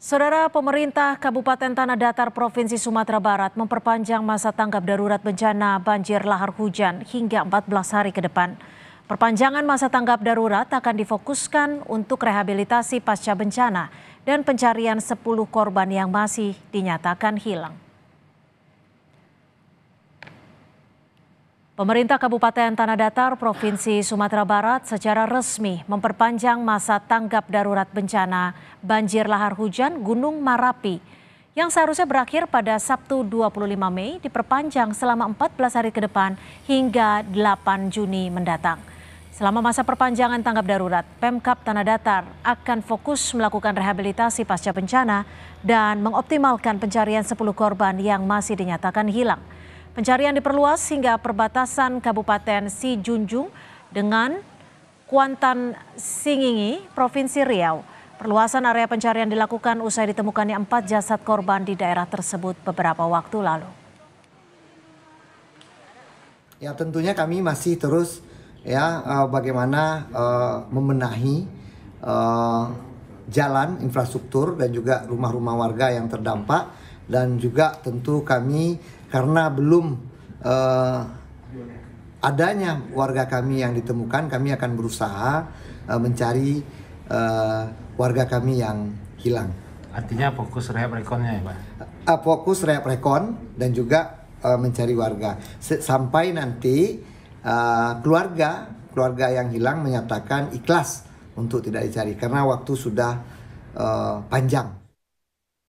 Saudara pemerintah Kabupaten Tanah Datar Provinsi Sumatera Barat memperpanjang masa tanggap darurat bencana banjir lahar hujan hingga 14 hari ke depan. Perpanjangan masa tanggap darurat akan difokuskan untuk rehabilitasi pasca bencana dan pencarian 10 korban yang masih dinyatakan hilang. Pemerintah Kabupaten Tanah Datar, Provinsi Sumatera Barat secara resmi memperpanjang masa tanggap darurat bencana banjir lahar hujan Gunung Marapi yang seharusnya berakhir pada Sabtu 25 Mei diperpanjang selama 14 hari ke depan hingga 8 Juni mendatang. Selama masa perpanjangan tanggap darurat, Pemkap Tanah Datar akan fokus melakukan rehabilitasi pasca bencana dan mengoptimalkan pencarian 10 korban yang masih dinyatakan hilang. Pencarian diperluas hingga perbatasan Kabupaten Si Junjung dengan Kuantan Singingi, Provinsi Riau. Perluasan area pencarian dilakukan usai ditemukannya empat jasad korban di daerah tersebut beberapa waktu lalu. Ya tentunya kami masih terus ya eh, bagaimana uh, membenahi uh, jalan, infrastruktur dan juga rumah-rumah warga yang terdampak dan juga tentu kami karena belum uh, adanya warga kami yang ditemukan kami akan berusaha uh, mencari uh, warga kami yang hilang. Artinya fokus rehab rekonnya ya pak? Uh, fokus rehab rekon dan juga uh, mencari warga S sampai nanti uh, keluarga keluarga yang hilang menyatakan ikhlas untuk tidak dicari karena waktu sudah uh, panjang.